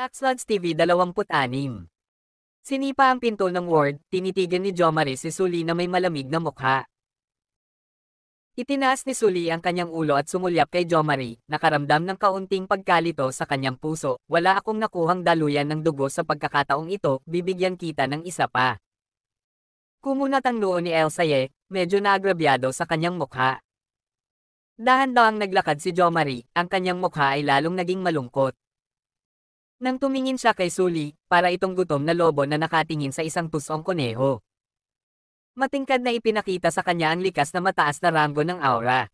Daxlands TV 26 Sinipa ang pinto ng ward, tinitigan ni Jomaris si Suli na may malamig na mukha. Itinaas ni Suli ang kanyang ulo at sumulyap kay Jomari, nakaramdam ng kaunting pagkalito sa kanyang puso, wala akong nakuhang daluyan ng dugo sa pagkakataong ito, bibigyan kita ng isa pa. Kumunat ang noo ni Elsaye, medyo naagrabyado sa kanyang mukha. Dahan daw ang naglakad si Jomari, ang kanyang mukha ay lalong naging malungkot. Nang tumingin siya kay Suli, para itong gutom na lobo na nakatingin sa isang pusong koneho. Matingkad na ipinakita sa kanya ang likas na mataas na rango ng aura.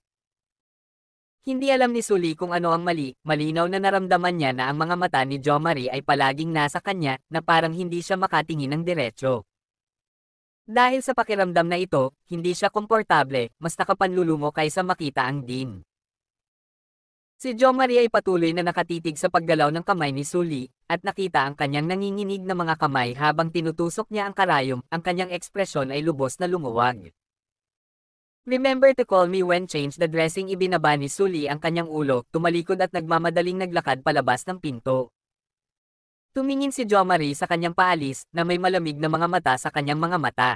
Hindi alam ni Suli kung ano ang mali, malinaw na naramdaman niya na ang mga mata ni Jo Marie ay palaging nasa kanya na parang hindi siya makatingin ng diretsyo. Dahil sa pakiramdam na ito, hindi siya komportable, mas nakapanlulumo kaysa makita ang Dean. Si Jo Maria ay patuloy na nakatitig sa paggalaw ng kamay ni Suli at nakita ang kanyang nanginginig na mga kamay habang tinutusok niya ang karayom, ang kanyang ekspresyon ay lubos na lumuwag. Remember to call me when change the dressing ibinaba ni Suli ang kanyang ulo, tumalikod at nagmamadaling naglakad palabas ng pinto. Tumingin si Jo Marie sa kanyang paalis, na may malamig na mga mata sa kanyang mga mata.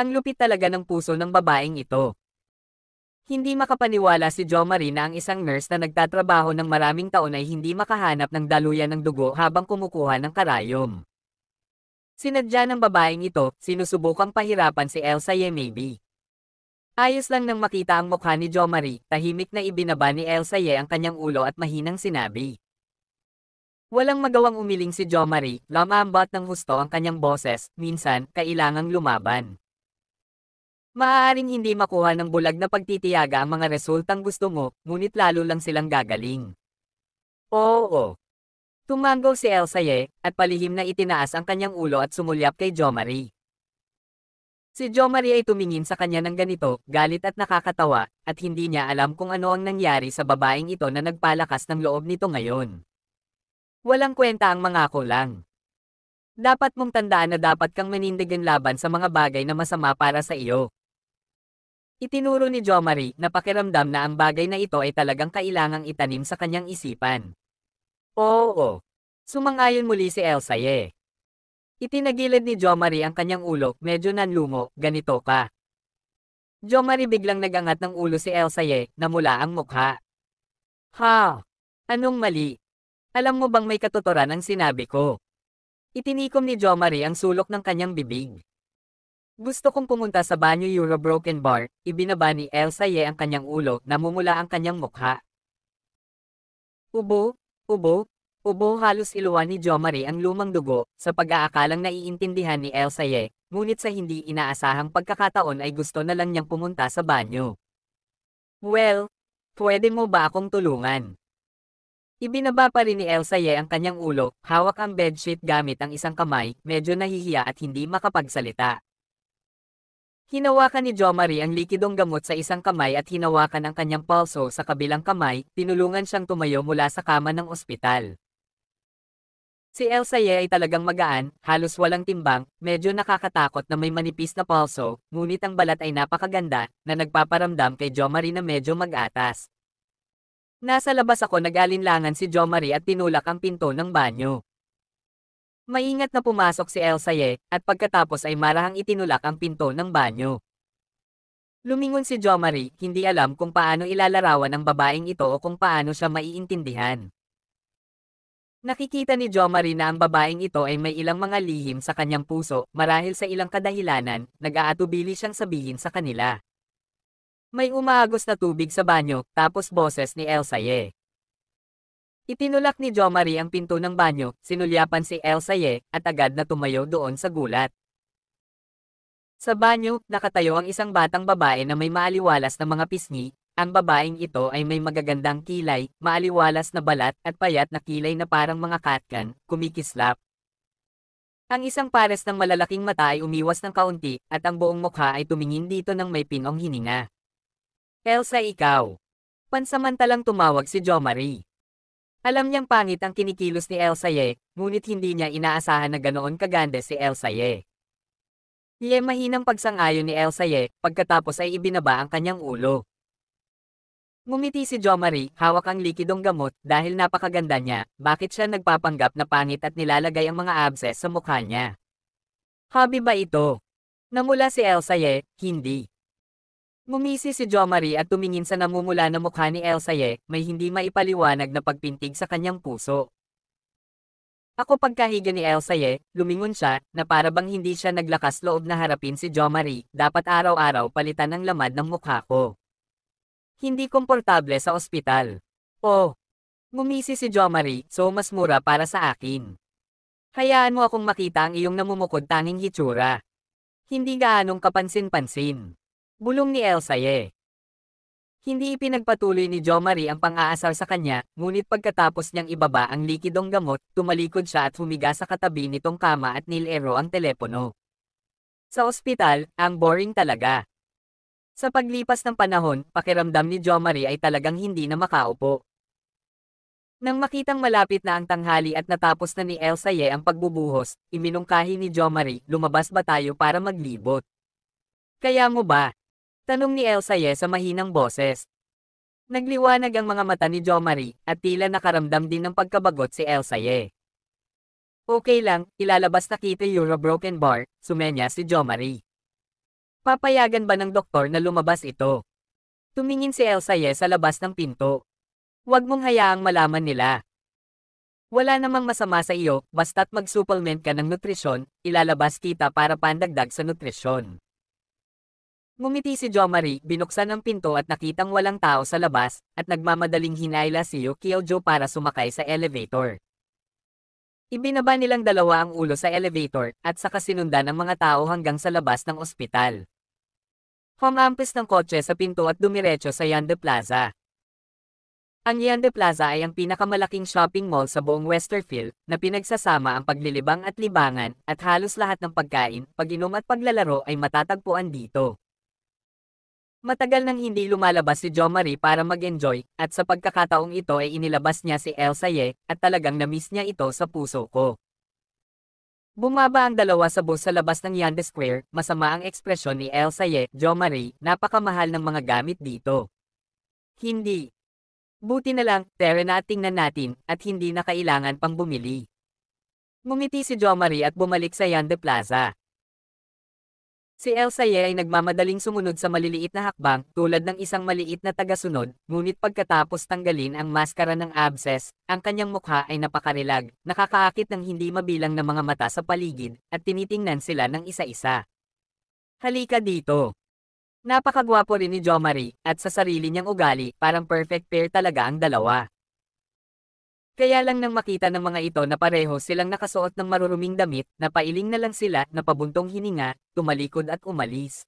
Ang lupit talaga ng puso ng babaeng ito. Hindi makapaniwala si Jo Marina ang isang nurse na nagtatrabaho ng maraming taon ay hindi makahanap ng daluyan ng dugo habang kumukuha ng karayom. Sinadya ng babaeng ito, sinusubukang pahirapan si Elsa Yemebi. Ayos lang nang makita ang mukha ni Jo Marie, tahimik na ibinaba ni Elsa Ye ang kanyang ulo at mahinang sinabi. Walang magawang umiling si Jo Marie, lamambat ng husto ang kanyang boses, minsan, kailangang lumaban maaaring hindi makuha ng bulag na pagtitiyaga ang mga resultang gusto mo, ngunit lalo lang silang gagaling. Oo. Tumanggaw si Elsaye, at palihim na itinaas ang kanyang ulo at sumulyap kay Jomari. Si Jomari ay tumingin sa kanya ng ganito, galit at nakakatawa, at hindi niya alam kung ano ang nangyari sa babaeng ito na nagpalakas ng loob nito ngayon. Walang kwenta ang mga ako lang. Dapat mong tandaan na dapat kang manindigan laban sa mga bagay na masama para sa iyo. Itinuro ni Jo Marie na pakiramdam na ang bagay na ito ay talagang kailangang itanim sa kanyang isipan. Oo. Sumangayon muli si Elsaye. Itinagilid ni Jo Marie ang kanyang ulo, medyo nanlumo, ganito ka. Jo Marie biglang nagangat ng ulo si Elsaye, namula ang mukha. Ha! Anong mali? Alam mo bang may katuturan ang sinabi ko? Itinikom ni Jo Marie ang sulok ng kanyang bibig. Gusto kong pumunta sa banyo Euro Broken Bar, ibinaba ni Elsa Ye ang kanyang ulo namumula ang kanyang mukha. Ubo, ubo, ubo halos iluwa ni Jomari ang lumang dugo sa pag-aakalang naiintindihan ni Elsa Ye, ngunit sa hindi inaasahang pagkakataon ay gusto na lang niyang pumunta sa banyo. Well, pwede mo ba akong tulungan? Ibinaba pa rin ni Elsa Ye ang kanyang ulo, hawak ang bedsheet gamit ang isang kamay, medyo nahihiya at hindi makapagsalita. Hinawakan ni Jo Marie ang likidong gamot sa isang kamay at hinawakan ang kanyang palso sa kabilang kamay, tinulungan siyang tumayo mula sa kama ng ospital. Si Elsa Ye ay talagang magaan, halos walang timbang, medyo nakakatakot na may manipis na palso, ngunit ang balat ay napakaganda, na nagpaparamdam kay Jo Marie na medyo mag-atas. Nasa labas ako nag-alinlangan si Jo Marie at tinulak ang pinto ng banyo. Maingat na pumasok si Elsa Ye, at pagkatapos ay marahang itinulak ang pinto ng banyo. Lumingon si Jo Marie, hindi alam kung paano ilalarawan ang babaeng ito o kung paano siya maiintindihan. Nakikita ni Jo Marie na ang babaeng ito ay may ilang mga lihim sa kanyang puso, marahil sa ilang kadahilanan, nag-aatubili siyang sabihin sa kanila. May umaagos na tubig sa banyo, tapos boses ni Elsa Ye. Itinulak ni Jo Marie ang pinto ng banyo, sinulyapan si Elsa Ye, at agad na tumayo doon sa gulat. Sa banyo, nakatayo ang isang batang babae na may maaliwalas na mga pisngi, ang babaeng ito ay may magagandang kilay, maaliwalas na balat at payat na kilay na parang mga katkan, kumikislap. Ang isang pares ng malalaking mata ay umiwas ng kaunti, at ang buong mukha ay tumingin dito ng may pinong hininga. Elsa ikaw! Pansamantalang tumawag si Jo Marie. Alam niyang pangit ang kinikilos ni Elsa Ye, ngunit hindi niya inaasahan na ganoon kaganda si Elsa Ye. Ye mahinang pagsang-ayon ni Elsa Ye, pagkatapos ay ibinaba ang kanyang ulo. Ngumiti si Jo Marie, hawak ang likidong gamot dahil napakaganda niya, bakit siya nagpapanggap na pangit at nilalagay ang mga abses sa mukha niya. Hobby ba ito? Namula si Elsa Ye, hindi. Ngumisi si Jo Marie at tumingin sa namumula na mukha ni Elsa Ye, may hindi maipaliwanag na pagpintig sa kanyang puso. Ako pagkahiga ni Elsa Ye, lumingon siya, na para bang hindi siya naglakas loob na harapin si Jo Marie, dapat araw-araw palitan ang lamad ng mukha ko. Hindi komportable sa ospital. Oh! Ngumisi si Jo Marie, so mas mura para sa akin. Hayaan mo akong makita ang iyong namumukod tanging hitsura. Hindi gaanong kapansin-pansin. Bulong ni Elsa Ye. Hindi ipinagpatuloy ni Jo Marie ang pang-aasar sa kanya, ngunit pagkatapos niyang ibaba ang likidong gamot, tumalikod siya at humiga sa katabi nitong kama at nilero ang telepono. Sa ospital, ang boring talaga. Sa paglipas ng panahon, pakiramdam ni Jo Marie ay talagang hindi na makaupo. Nang makitang malapit na ang tanghali at natapos na ni Elsa Ye ang pagbubuhos, iminungkahi ni Jo Marie, lumabas ba tayo para maglibot? Kaya mo ba? Tanong ni Elsa Ye sa mahinang boses. Nagliwanag ang mga mata ni Jomari at tila nakaramdam din ng pagkabagot si Elsa Ye. Okay lang, ilalabas na kita Euro Broken Bar, sumenya si Jomari. Papayagan ba ng doktor na lumabas ito? Tumingin si Elsa Ye sa labas ng pinto. Huwag mong hayaang malaman nila. Wala namang masama sa iyo, basta't mag-supplement ka ng nutrisyon, ilalabas kita para pandagdag sa nutrisyon. Ngumiti si Jo Marie, binuksan ang pinto at nakitang walang tao sa labas, at nagmamadaling hinayla si Yukio para sumakay sa elevator. Ibinaba nilang dalawa ang ulo sa elevator, at saka sinundan ng mga tao hanggang sa labas ng ospital. Humampas ng kotse sa pinto at dumiretso sa Yande Plaza. Ang Yande Plaza ay ang pinakamalaking shopping mall sa buong Westerfield na pinagsasama ang paglilibang at libangan at halos lahat ng pagkain, pag at paglalaro ay matatagpuan dito. Matagal nang hindi lumalabas si Jo Marie para mag-enjoy, at sa pagkakataong ito ay inilabas niya si Elsa Ye, at talagang namiss niya ito sa puso ko. Bumaba ang dalawa sa bus sa labas ng Yande Square, masama ang ekspresyon ni Elsa Ye, Jo Marie, napakamahal ng mga gamit dito. Hindi. Buti na lang, tere na at tingnan natin, at hindi na kailangan pang bumili. Ngumiti si Jo Marie at bumalik sa Yande Plaza. Si Elsa Ye ay nagmamadaling sumunod sa maliliit na hakbang, tulad ng isang maliit na tagasunod, ngunit pagkatapos tanggalin ang maskara ng abses, ang kanyang mukha ay napakarilag, nakakaakit ng hindi mabilang na mga mata sa paligid, at tinitingnan sila ng isa-isa. Halika dito. Napakagwapo rin ni Jo Marie, at sa sarili niyang ugali, parang perfect pair talaga ang dalawa. Kaya lang nang makita ng mga ito na pareho silang nakasuot ng maruruming damit, napailing na lang sila, napabuntong hininga, tumalikod at umalis.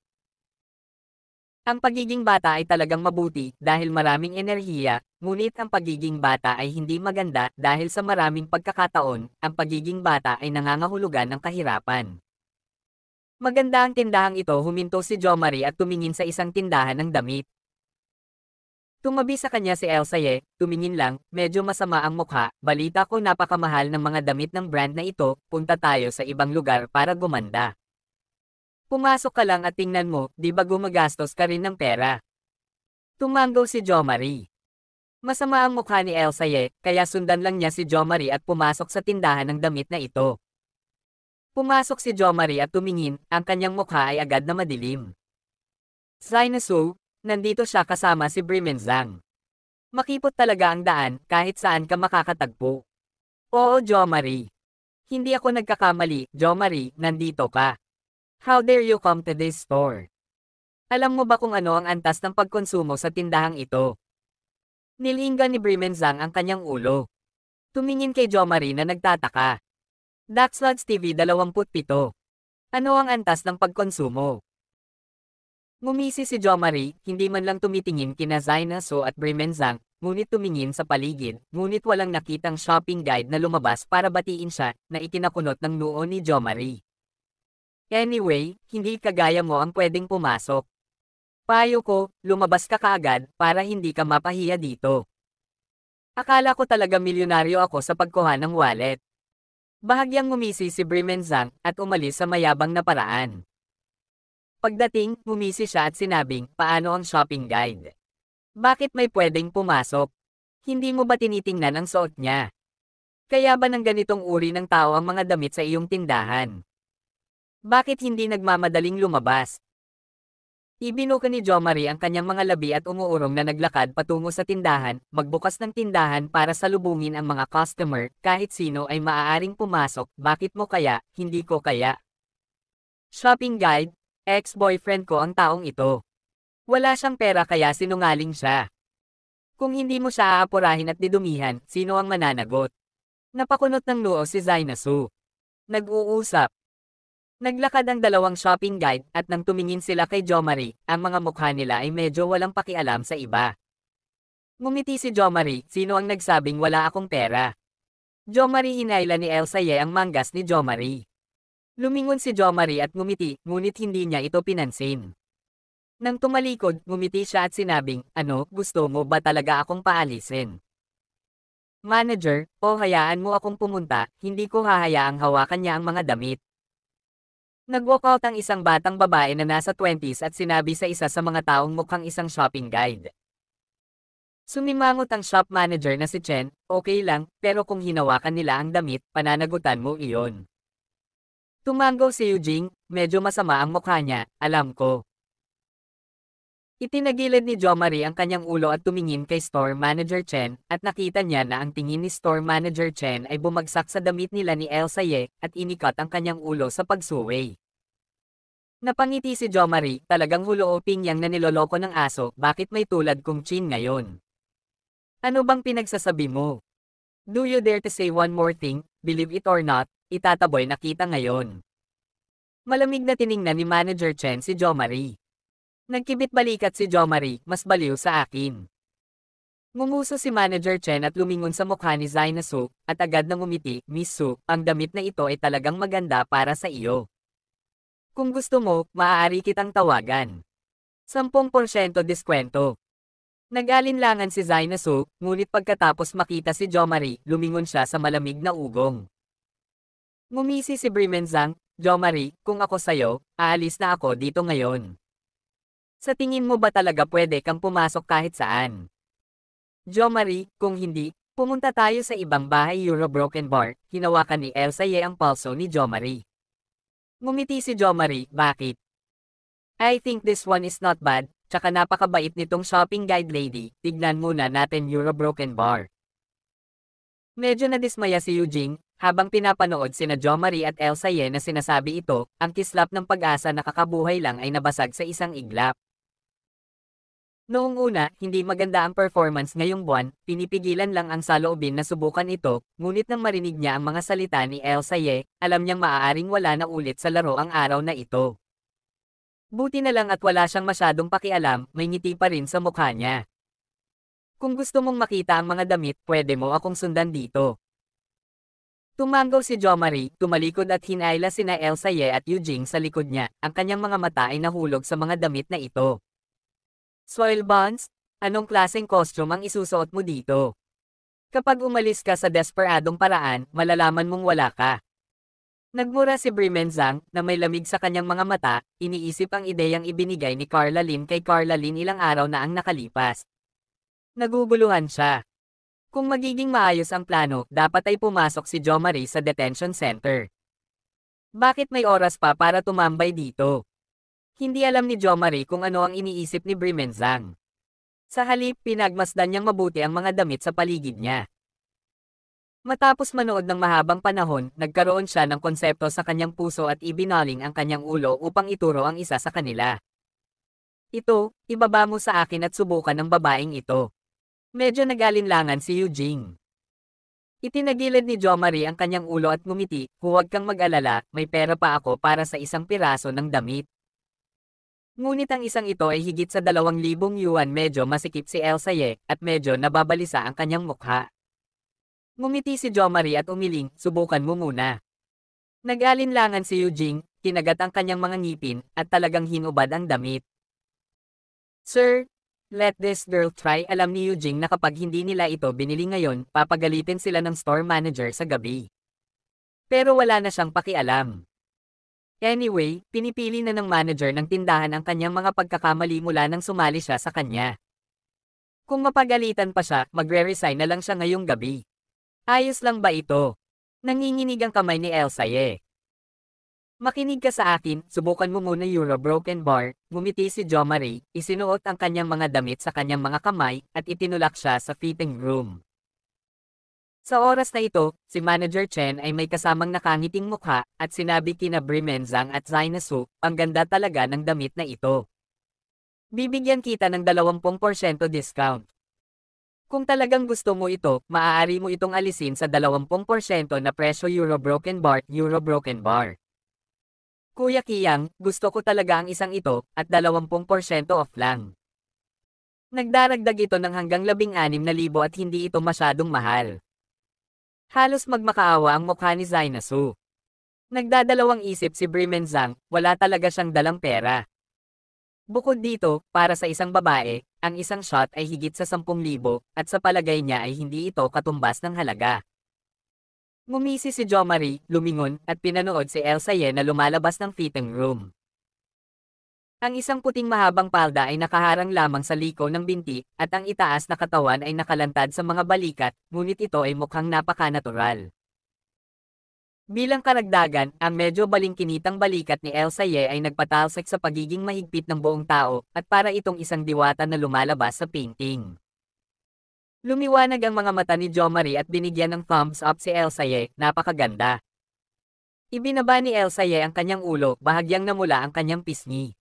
Ang pagiging bata ay talagang mabuti dahil maraming enerhiya, ngunit ang pagiging bata ay hindi maganda dahil sa maraming pagkakataon, ang pagiging bata ay nangangahulugan ng kahirapan. Maganda ang tindahang ito huminto si Jomari at tumingin sa isang tindahan ng damit. Tumabi sa kanya si Elsa Ye, tumingin lang, medyo masama ang mukha, balita ko napakamahal ng mga damit ng brand na ito, punta tayo sa ibang lugar para gumanda. Pumasok ka lang at tingnan mo, di ba gumagastos ka rin ng pera? Tumanggaw si Jo Marie. Masama ang mukha ni Elsa Ye, kaya sundan lang niya si Jo Marie at pumasok sa tindahan ng damit na ito. Pumasok si Jo Marie at tumingin, ang kanyang mukha ay agad na madilim. Sinusu, Nandito siya kasama si Brimen Zhang. Makipot talaga ang daan kahit saan ka makakatagpo. Oo Jo Marie. Hindi ako nagkakamali, Jo Marie, nandito ka. How dare you come to this store? Alam mo ba kung ano ang antas ng pagkonsumo sa tindahang ito? Nilinggan ni Brimen Zhang ang kanyang ulo. Tumingin kay Jo Marie na nagtataka. Daxlods TV 27. Ano ang antas ng pagkonsumo? Ngumisi si Jo Marie, hindi man lang tumitingin kina Zaina So at Bremenzang, ngunit tumingin sa paligid, ngunit walang nakitang shopping guide na lumabas para batiin siya, na ikinakunot ng noo ni Jo Marie. Anyway, hindi kagaya mo ang pwedeng pumasok. Payo ko, lumabas ka kaagad para hindi ka mapahiya dito. Akala ko talaga milyonaryo ako sa pagkuha ng wallet. Bahagyang ngumisi si Brimenzang at umalis sa mayabang na paraan. Pagdating, humisi siya at sinabing, paano ang shopping guide? Bakit may pwedeng pumasok? Hindi mo ba tinitingnan ang suot niya? Kaya ba ng ganitong uri ng tao ang mga damit sa iyong tindahan? Bakit hindi nagmamadaling lumabas? Ibinuka ni Jo Marie ang kanyang mga labi at umuurong na naglakad patungo sa tindahan, magbukas ng tindahan para salubungin ang mga customer, kahit sino ay maaaring pumasok, bakit mo kaya, hindi ko kaya. Shopping guide, Ex-boyfriend ko ang taong ito. Wala siyang pera kaya sinungaling siya. Kung hindi mo siya aapurahin at didumihan, sino ang mananagot? Napakunot ng noo si Zainasu. Nag-uusap. Naglakad ang dalawang shopping guide at nang tumingin sila kay Jomari, ang mga mukha nila ay medyo walang pakialam sa iba. Ngumiti si Jomari, sino ang nagsabing wala akong pera? Jomari hinayla ni Elsa Ye ang manggas ni Jomari. Lumingon si Jo Marie at ngumiti, ngunit hindi niya ito pinansin. Nang tumalikod, ngumiti siya at sinabing, ano, gusto mo ba talaga akong paalisin? Manager, o oh, hayaan mo akong pumunta, hindi ko hahayaang hawakan niya ang mga damit. Nag-walk out ang isang batang babae na nasa 20s at sinabi sa isa sa mga taong mukhang isang shopping guide. Sumimangot ang shop manager na si Chen, okay lang, pero kung hinawakan nila ang damit, pananagutan mo iyon. Tumango si Eugene, medyo masama ang mukha niya, alam ko. Itinagilid ni Jo Marie ang kanyang ulo at tumingin kay Store Manager Chen, at nakita niya na ang tingin ni Store Manager Chen ay bumagsak sa damit nila ni Elsa Ye, at inikat ang kanyang ulo sa pagsuway. Napangiti si Jo Marie, talagang hulooping yang na niloloko ng aso, bakit may tulad kong chin ngayon? Ano bang pinagsasabi mo? Do you dare to say one more thing, believe it or not, itataboy nakita ngayon. Malamig na tiningnan ni Manager Chen si Jo Marie. Nagkibit balikat si Jo Marie, mas baliw sa akin. Ngumuso si Manager Chen at lumingon sa mukha ni Zaina Suk, at agad nang umiti, Miss Suk, ang damit na ito ay talagang maganda para sa iyo. Kung gusto mo, maaari kitang tawagan. 10% diskwento. Nag-alinlangan si Zaina Suk, ngunit pagkatapos makita si Jo Marie, lumingon siya sa malamig na ugong. Ngumisi si Brimenzang, Jomari, kung ako sayo, aalis na ako dito ngayon. Sa tingin mo ba talaga pwede kang pumasok kahit saan? Jomari, kung hindi, pumunta tayo sa ibang bahay Euro Broken Bar, hinawakan ni Elsa Ye ang pulso ni Jomari. Ngumiti si Jomari, bakit? I think this one is not bad, tsaka napakabait nitong shopping guide lady, tignan muna natin Euro Broken Bar. Medyo nadismaya si Eugene, habang pinapanood sina Jo Marie at Elsa Ye na sinasabi ito, ang kislap ng pag-asa na kakabuhay lang ay nabasag sa isang iglap. Noong una, hindi maganda ang performance ngayong buwan, pinipigilan lang ang saloobin na subukan ito, ngunit nang marinig niya ang mga salita ni Elsa Ye, alam niyang maaaring wala na ulit sa laro ang araw na ito. Buti na lang at wala siyang masyadong pakialam, may ngiti pa rin sa mukha niya. Kung gusto mong makita ang mga damit, pwede mo akong sundan dito. Tumango si Jo Marie, tumalikod at hinayla sina Elsa Ye at Eugene sa likod niya, ang kanyang mga mata ay nahulog sa mga damit na ito. Soil bonds? Anong klaseng costume ang isusuot mo dito? Kapag umalis ka sa desperadong paraan, malalaman mong wala ka. Nagmura si Brimenzang, na may lamig sa kanyang mga mata, iniisip ang ideyang ibinigay ni Carla Lynn kay Carla Lin ilang araw na ang nakalipas. Naguguluhan siya. Kung magiging maayos ang plano, dapat ay pumasok si Jo Marie sa detention center. Bakit may oras pa para tumambay dito? Hindi alam ni Jo Marie kung ano ang iniisip ni Brimenzang. Sa halip, pinagmasdan niyang mabuti ang mga damit sa paligid niya. Matapos manood ng mahabang panahon, nagkaroon siya ng konsepto sa kanyang puso at ibinaling ang kanyang ulo upang ituro ang isa sa kanila. Ito, ibaba mo sa akin at subukan ng babaeng ito. Medyo nagalinlangan si Eugene. Itinagilid ni Jo Marie ang kanyang ulo at ngumiti, huwag kang mag-alala, may pera pa ako para sa isang piraso ng damit. Ngunit ang isang ito ay higit sa 2,000 yuan medyo masikip si Elsa Ye, at medyo nababalisa ang kanyang mukha. Ngumiti si Jo Marie at umiling, subukan mo muna. Nag-alinlangan si Eugene, kinagat ang kanyang mga ngipin, at talagang hinubad ang damit. Sir, Let this girl try. Alam ni Eugene na kapag hindi nila ito binili ngayon, papagalitin sila ng store manager sa gabi. Pero wala na siyang pakialam. Anyway, pinipili na ng manager ng tindahan ang kanyang mga pagkakamali mula nang sumali siya sa kanya. Kung mapagalitan pa siya, magre-resign na lang siya ngayong gabi. Ayos lang ba ito? Nanginginig ang kamay ni Elsa Ye. Eh. Makinig ka sa akin, subukan mo muna Euro Broken Bar, gumiti si Jo Marie, isinuot ang kanyang mga damit sa kanyang mga kamay, at itinulak siya sa fitting room. Sa oras na ito, si Manager Chen ay may kasamang nakangiting mukha, at sinabi kina Brimenzang at Zainasu, ang ganda talaga ng damit na ito. Bibigyan kita ng 20% discount. Kung talagang gusto mo ito, maaari mo itong alisin sa 20% na presyo Euro Broken Bar, Euro Broken Bar. Kuya Kiyang, gusto ko talaga ang isang ito, at 20% off lang. Nagdaragdag ito ng hanggang 16,000 at hindi ito masyadong mahal. Halos magmakaawa ang mukha ni Zainasu. Nagdadalawang isip si Bremen Zhang, wala talaga siyang dalang pera. Bukod dito, para sa isang babae, ang isang shot ay higit sa 10,000 at sa palagay niya ay hindi ito katumbas ng halaga. Ngumisi si Jo Marie, lumingon, at pinanood si Elsa Ye na lumalabas ng fitting room. Ang isang puting mahabang palda ay nakaharang lamang sa liko ng binti, at ang itaas na katawan ay nakalantad sa mga balikat, ngunit ito ay mukhang napaka-natural. Bilang karagdagan, ang medyo balingkinitang balikat ni Elsa Ye ay nagpatalsik sa pagiging mahigpit ng buong tao, at para itong isang diwata na lumalabas sa painting. Lumiwanag ang mga mata ni Jo Marie at binigyan ng thumbs up si Elsa Ye, napakaganda. Ibinaba ni Elsa Ye ang kanyang ulo, bahagyang namula ang kanyang pisngi.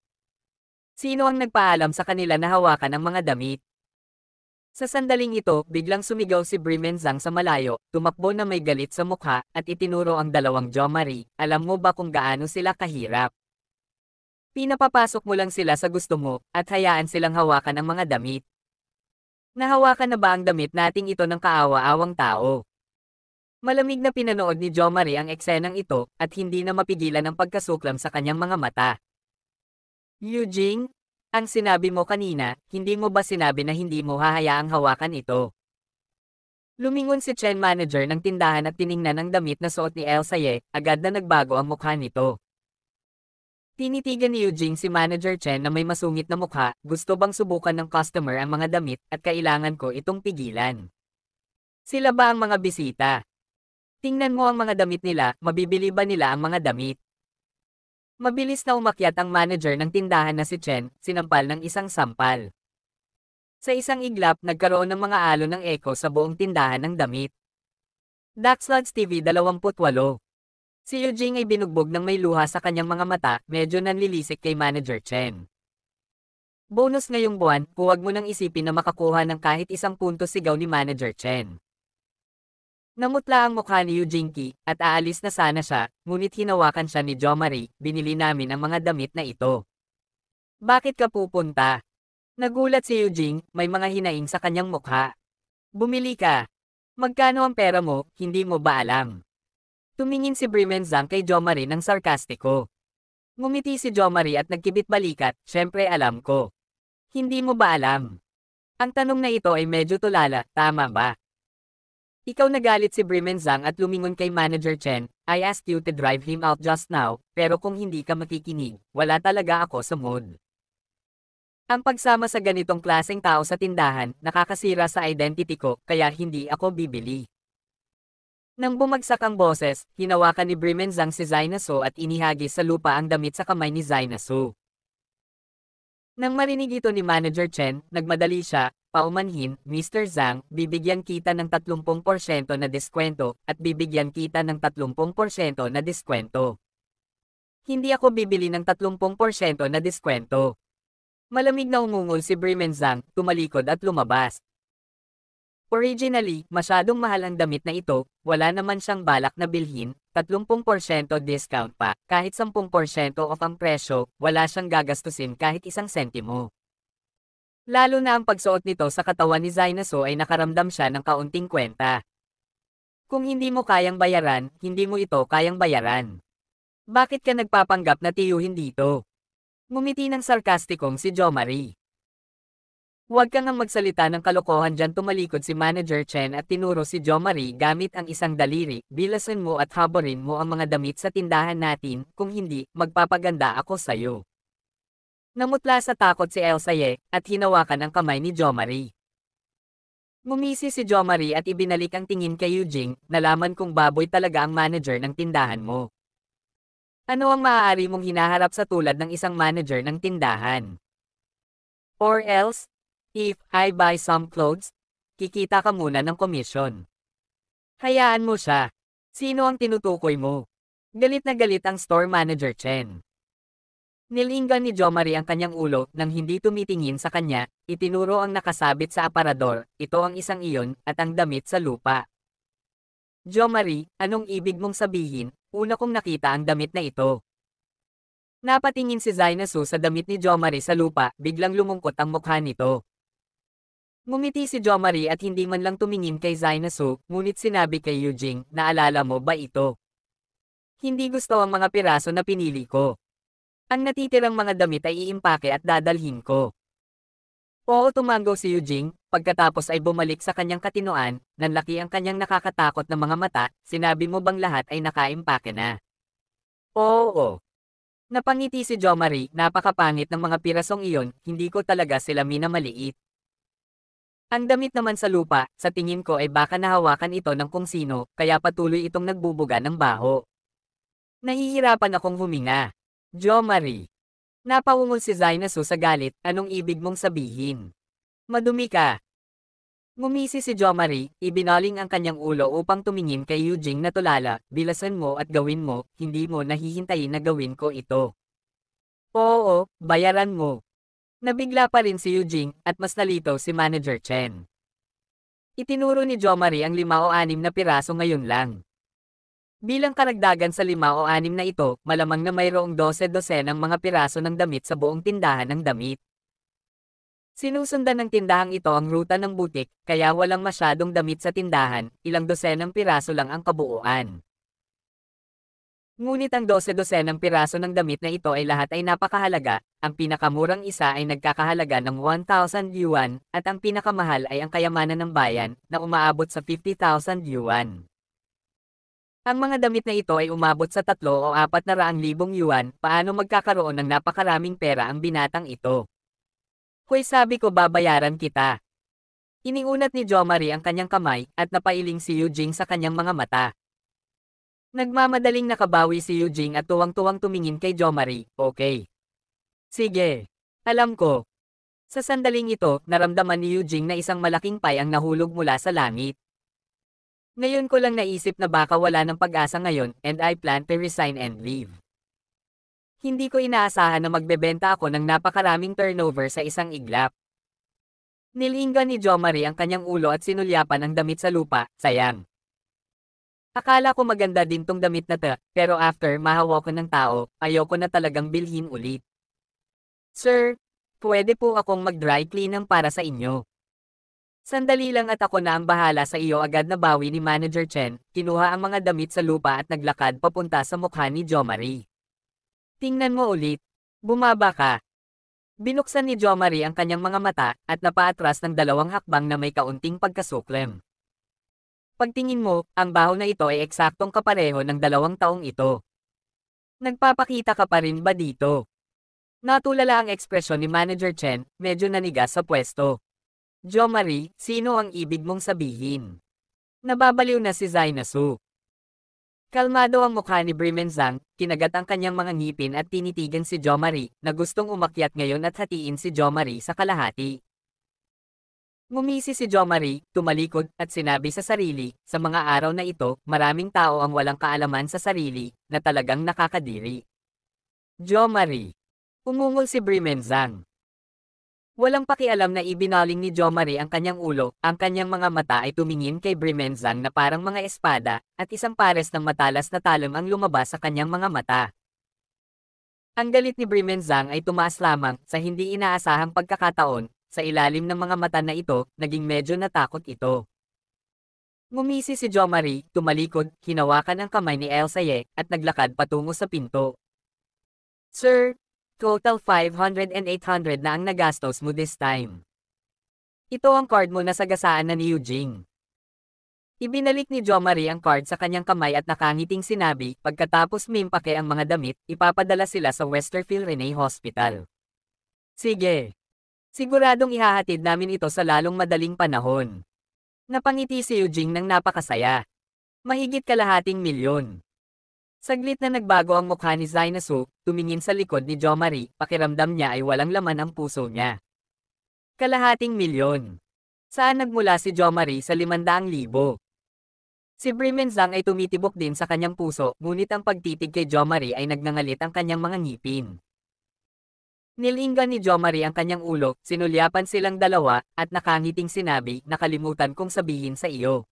Sino ang nagpaalam sa kanila na hawakan ang mga damit? Sa sandaling ito, biglang sumigaw si Brimen Zhang sa malayo, tumakbo na may galit sa mukha, at itinuro ang dalawang Jo Marie, alam mo ba kung gaano sila kahirap? Pinapapasok mo lang sila sa gusto mo, at hayaan silang hawakan ang mga damit. Nahawakan na ba ang damit nating ito ng kaawa-awang tao? Malamig na pinanood ni Jo Marie ang eksenang ito at hindi na mapigilan ang pagkasuklam sa kanyang mga mata. Eugene, ang sinabi mo kanina, hindi mo ba sinabi na hindi mo hahayaang hawakan ito? Lumingon si Chen manager ng tindahan at tiningnan ang damit na suot ni Elsa Ye, agad na nagbago ang mukha nito. Tinitigan ni Eugene si Manager Chen na may masungit na mukha, gusto bang subukan ng customer ang mga damit at kailangan ko itong pigilan. Sila ba ang mga bisita? Tingnan mo ang mga damit nila, mabibili ba nila ang mga damit? Mabilis na umakyat ang manager ng tindahan na si Chen, sinampal ng isang sampal. Sa isang iglap, nagkaroon ng mga alo ng echo sa buong tindahan ng damit. Daxlods TV 28 Si Eugene ay binugbog ng may luha sa kanyang mga mata, medyo nanlilisik kay Manager Chen. Bonus ngayong buwan, huwag mo nang isipin na makakuha ng kahit isang punto sigaw ni Manager Chen. Namutla ang mukha ni Eugene at aalis na sana siya, ngunit hinawakan siya ni Jo Marie, binili namin ang mga damit na ito. Bakit ka pupunta? Nagulat si Eugene, may mga hinaing sa kanyang mukha. Bumili ka. Magkano ang pera mo, hindi mo ba alam? Tumingin si Bremen Zhang kay Jomari ng sarkastiko. Ngumiti si Jomari at nagkibit balikat, syempre alam ko. Hindi mo ba alam? Ang tanong na ito ay medyo tulala, tama ba? Ikaw nagalit si Bremen at lumingon kay Manager Chen, I asked you to drive him out just now, pero kung hindi ka makikinig, wala talaga ako sa mood. Ang pagsama sa ganitong klaseng tao sa tindahan, nakakasira sa identity ko, kaya hindi ako bibili. Nang bumagsak ang boses, hinawakan ni Bremen Zhang si Zainaso at inihagi sa lupa ang damit sa kamay ni Zainaso. Nang marinig ito ni Manager Chen, nagmadali siya, paumanhin, Mr. Zhang, bibigyan kita ng 30% na diskwento, at bibigyan kita ng 30% na diskwento. Hindi ako bibili ng 30% na diskwento. Malamig na umungol si Bremen Zhang, tumalikod at lumabas. Originally, masyadong mahal ang damit na ito, wala naman siyang balak na bilhin, 30% discount pa, kahit 10% off ang presyo, wala siyang gagastusin kahit isang sentimo. Lalo na ang pagsuot nito sa katawan ni Zainaso ay nakaramdam siya ng kaunting kwenta. Kung hindi mo kayang bayaran, hindi mo ito kayang bayaran. Bakit ka nagpapanggap na tiyuhin dito? Ngumiti ng sarkastikong si Jo Marie. Huwag ka nang magsalita ng kalokohan dyan tumalikod si Manager Chen at tinuro si Jo Marie gamit ang isang daliri, bilasan mo at haborin mo ang mga damit sa tindahan natin, kung hindi, magpapaganda ako sa'yo. Namutla sa takot si Elsa Ye, at hinawakan ang kamay ni Jo Marie. Ngumisi si Jo Marie at ibinalik ang tingin kay Eugene, nalaman kong baboy talaga ang manager ng tindahan mo. Ano ang maaari mong hinaharap sa tulad ng isang manager ng tindahan? Or else, If I buy some clothes, kikita ka muna ng commission. Hayaan mo siya. Sino ang tinutukoy mo? Galit na galit ang store manager Chen. Nilinggan ni Jomari ang kanyang ulo nang hindi tumitingin sa kanya, itinuro ang nakasabit sa aparador, ito ang isang iyon, at ang damit sa lupa. Jomari, anong ibig mong sabihin? Una kong nakita ang damit na ito. Napatingin si Zainasu sa damit ni Jomari sa lupa, biglang lumungkot ang mukha nito. Ngumiti si Jo Marie at hindi man lang tumingin kay Zainasu, ngunit sinabi kay Yujing, naalala mo ba ito? Hindi gusto ang mga piraso na pinili ko. Ang natitirang mga damit ay iimpake at dadalhin ko. Oo tumango si Yujing, pagkatapos ay bumalik sa kanyang katinoan, nanlaki ang kanyang nakakatakot na mga mata, sinabi mo bang lahat ay nakaimpake na? Oo. Napangiti si Jo Marie, napakapangit ng mga pirasong iyon, hindi ko talaga sila minamaliit. Ang damit naman sa lupa, sa tingin ko ay baka nahawakan ito ng kung sino, kaya patuloy itong nagbubuga ng baho. Nahihirapan akong huminga. Jo Marie. Napawungol si Zainasu sa galit, anong ibig mong sabihin? Madumi ka. Ngumisi si Jo Marie, ibinaling ang kanyang ulo upang tumingin kay Eugene na tulala, bilasan mo at gawin mo, hindi mo nahihintayin na gawin ko ito. Oo, bayaran mo. Nabigla pa rin si Yujing at mas nalito si Manager Chen. Itinuro ni Jomari ang lima o anim na piraso ngayon lang. Bilang karagdagan sa lima o anim na ito, malamang na mayroong dose-dosen ang mga piraso ng damit sa buong tindahan ng damit. Sinusundan ng tindahang ito ang ruta ng butik, kaya walang masyadong damit sa tindahan, ilang dosenang piraso lang ang kabuuan. Ngunit ang 12-dosenang piraso ng damit na ito ay lahat ay napakahalaga, ang pinakamurang isa ay nagkakahalaga ng 1,000 yuan, at ang pinakamahal ay ang kayamanan ng bayan, na umaabot sa 50,000 yuan. Ang mga damit na ito ay umabot sa 3 o apat na raang libong yuan, paano magkakaroon ng napakaraming pera ang binatang ito? Hoy sabi ko babayaran kita. Iniunat ni Jo Marie ang kanyang kamay, at napailing si Eugene sa kanyang mga mata. Nagmamadaling nakabawi si Eugene at tuwang-tuwang tumingin kay Jomari, okay. Sige. Alam ko. Sa sandaling ito, naramdaman ni Eugene na isang malaking pay ang nahulog mula sa langit. Ngayon ko lang naisip na baka wala ng pag-asa ngayon, and I plan to resign and leave. Hindi ko inaasahan na magbebenta ako ng napakaraming turnover sa isang iglap. Nilinggan ni Jomari ang kanyang ulo at sinulyapan ang damit sa lupa, sayang. Akala ko maganda din tong damit na ta, pero after mahawa ko ng tao, ayoko na talagang bilhin ulit. Sir, pwede po akong mag-dry clean ng para sa inyo. Sandali lang at ako na ang bahala sa iyo agad na bawi ni Manager Chen, kinuha ang mga damit sa lupa at naglakad papunta sa mukha ni Jo Marie. Tingnan mo ulit. Bumaba ka. Binuksan ni Jo Marie ang kanyang mga mata at napaatras ng dalawang hakbang na may kaunting pagkasuklem. Pagtingin mo, ang baho na ito ay eksaktong kapareho ng dalawang taong ito. Nagpapakita ka pa rin ba dito? Natulala ang ekspresyon ni Manager Chen, medyo naniga sa pwesto. Jo Marie, sino ang ibig mong sabihin? Nababaliw na si Zaina Kalmado ang mukha ni Bremen Zhang, kinagat ang kanyang mga ngipin at tinitigan si Jo Marie, na gustong umakyat ngayon at hatiin si Jo Marie sa kalahati. Ngumisi si Jo Marie, tumalikod, at sinabi sa sarili, sa mga araw na ito, maraming tao ang walang kaalaman sa sarili, na talagang nakakadiri. Jo Marie. Umungol si Brimenzang. Walang pakialam na ibinaling ni Jo Marie ang kanyang ulo, ang kanyang mga mata ay tumingin kay Brimenzang na parang mga espada, at isang pares ng matalas na talam ang lumabas sa kanyang mga mata. Ang galit ni Brimenzang ay tumaas lamang sa hindi inaasahang pagkakataon sa ilalim ng mga mata na ito, naging medyo natakot ito. Ngumisi si Jo Marie, tumalikod, hinawakan ang kamay ni Elsa Ye, at naglakad patungo sa pinto. Sir, total 500 and 800 na ang nagastos mo this time. Ito ang card mo na sagasaan na ni Eugene. Ibinalik ni Jo Marie ang card sa kanyang kamay at nakangiting sinabi, pagkatapos mimpake ang mga damit, ipapadala sila sa Westerfield Rene Hospital. Sige. Siguradong ihahatid namin ito sa lalong madaling panahon. Napangiti si Eugene ng napakasaya. Mahigit kalahating milyon. Saglit na nagbago ang mukha ni Zainasu, tumingin sa likod ni Jo Marie, pakiramdam niya ay walang laman ang puso niya. Kalahating milyon. Saan nagmula si Jo Marie sa limandaang libo? Si Brimenzang ay tumitibok din sa kanyang puso, ngunit ang pagtitig kay Jo Marie ay nagnangalit ang kanyang mga ngipin. Nilingga ni Jo Marie ang kanyang ulo, sinulyapan silang dalawa, at nakangiting sinabi, nakalimutan kong sabihin sa iyo.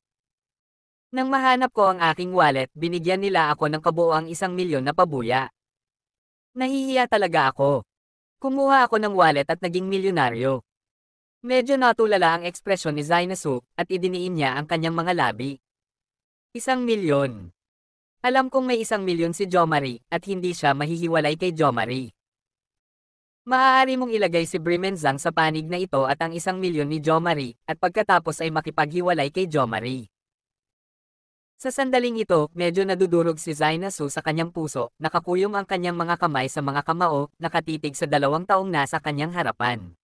Nang mahanap ko ang aking wallet, binigyan nila ako ng kabuoang isang milyon na pabuya. Nahihiya talaga ako. Kumuha ako ng wallet at naging milyonaryo. Medyo natulala ang ekspresyon ni Zainasu, at idiniin niya ang kanyang mga labi. Isang milyon. Alam kong may isang milyon si Jomari, at hindi siya mahihiwalay kay Jomari. Maaari mong ilagay si Brimenzang sa panig na ito at ang isang milyon ni Jomari, at pagkatapos ay makipaghiwalay kay Jomari. Sa sandaling ito, medyo nadudurog si Zainasu sa kanyang puso, nakakuyom ang kanyang mga kamay sa mga kamao, nakatitig sa dalawang taong nasa kanyang harapan.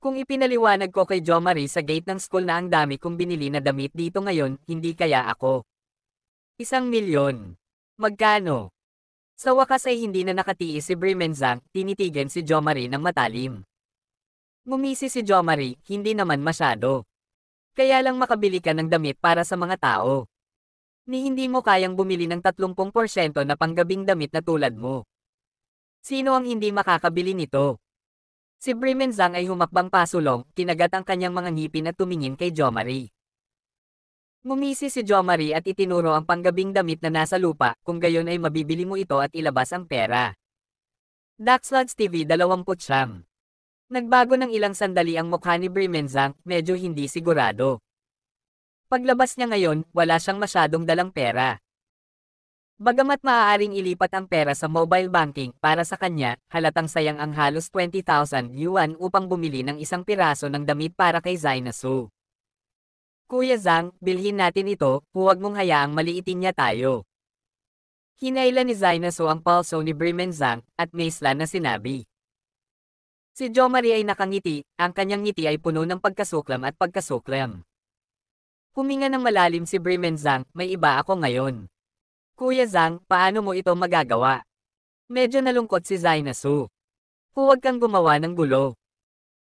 Kung ipinaliwanag ko kay Jomari sa gate ng school na ang dami kong binili na damit dito ngayon, hindi kaya ako. Isang milyon. Magkano? Sa wakas ay hindi na nakatiis si Brimenzang, tinitigan si Jomari ng matalim. Ngumisi si Jomari, hindi naman masyado. Kaya lang makabili ka ng damit para sa mga tao. Ni hindi mo kayang bumili ng 30% na panggabing damit na tulad mo. Sino ang hindi makakabili nito? Si Brimenzang ay humakbang pasulong, kinagat ang kanyang mga ngipin at tumingin kay Jomari. Ngumisi si Jo Marie at itinuro ang panggabing damit na nasa lupa, kung gayon ay mabibili mo ito at ilabas ang pera. Daxlads TV 29 Nagbago ng ilang sandali ang mukha ni Brimenzang, medyo hindi sigurado. Paglabas niya ngayon, wala siyang masyadong dalang pera. Bagamat maaaring ilipat ang pera sa mobile banking para sa kanya, halatang sayang ang halos 20,000 yuan upang bumili ng isang piraso ng damit para kay Zaina Su. Kuya Zhang, bilhin natin ito, huwag mong hayaang maliitin niya tayo. Hinayla ni Zainaso ang palso ni Bremen Zhang, at Maisla na sinabi. Si Jo Marie ay nakangiti, ang kanyang ngiti ay puno ng pagkasuklam at pagkasuklam. Huminga ng malalim si Bremen Zhang, may iba ako ngayon. Kuya Zhang, paano mo ito magagawa? Medyo nalungkot si Zainasu. Huwag kang gumawa ng gulo.